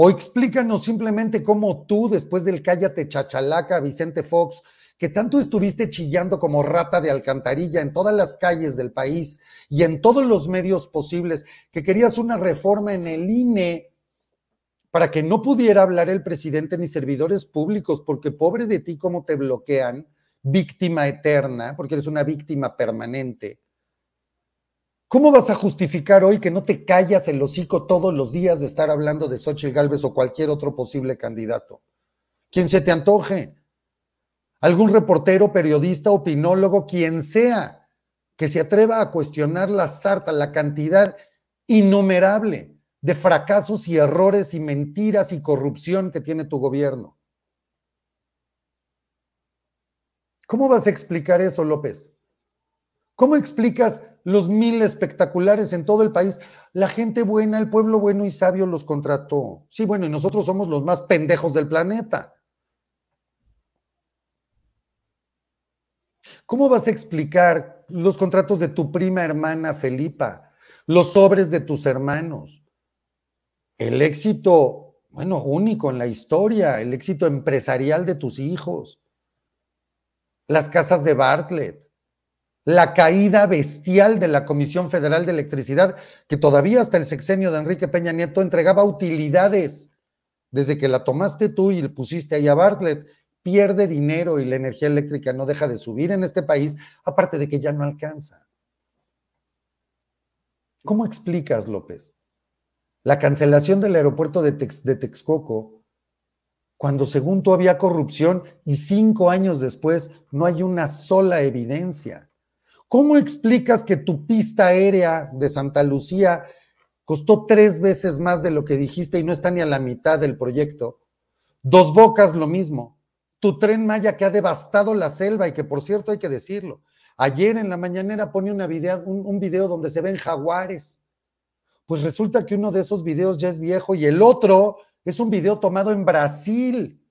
O explícanos simplemente cómo tú, después del cállate chachalaca, Vicente Fox, que tanto estuviste chillando como rata de alcantarilla en todas las calles del país y en todos los medios posibles, que querías una reforma en el INE para que no pudiera hablar el presidente ni servidores públicos, porque pobre de ti cómo te bloquean, víctima eterna, porque eres una víctima permanente. ¿Cómo vas a justificar hoy que no te callas el hocico todos los días de estar hablando de Xochitl Galvez o cualquier otro posible candidato? Quien se te antoje. Algún reportero, periodista, opinólogo, quien sea, que se atreva a cuestionar la sarta, la cantidad innumerable de fracasos y errores y mentiras y corrupción que tiene tu gobierno. ¿Cómo vas a explicar eso, López? ¿Cómo explicas los mil espectaculares en todo el país? La gente buena, el pueblo bueno y sabio los contrató. Sí, bueno, y nosotros somos los más pendejos del planeta. ¿Cómo vas a explicar los contratos de tu prima hermana Felipa, los sobres de tus hermanos? El éxito, bueno, único en la historia, el éxito empresarial de tus hijos, las casas de Bartlett la caída bestial de la Comisión Federal de Electricidad, que todavía hasta el sexenio de Enrique Peña Nieto entregaba utilidades. Desde que la tomaste tú y le pusiste ahí a Bartlett, pierde dinero y la energía eléctrica no deja de subir en este país, aparte de que ya no alcanza. ¿Cómo explicas, López, la cancelación del aeropuerto de, de Texcoco cuando según tú había corrupción y cinco años después no hay una sola evidencia? ¿Cómo explicas que tu pista aérea de Santa Lucía costó tres veces más de lo que dijiste y no está ni a la mitad del proyecto? Dos Bocas lo mismo. Tu tren Maya que ha devastado la selva y que por cierto hay que decirlo. Ayer en la mañanera pone una un video donde se ven jaguares. Pues resulta que uno de esos videos ya es viejo y el otro es un video tomado en Brasil.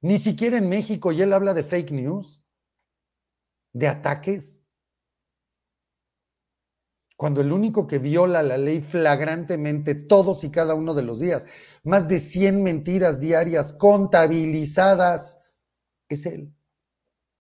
Ni siquiera en México y él habla de fake news de ataques? Cuando el único que viola la ley flagrantemente todos y cada uno de los días, más de 100 mentiras diarias contabilizadas, es él.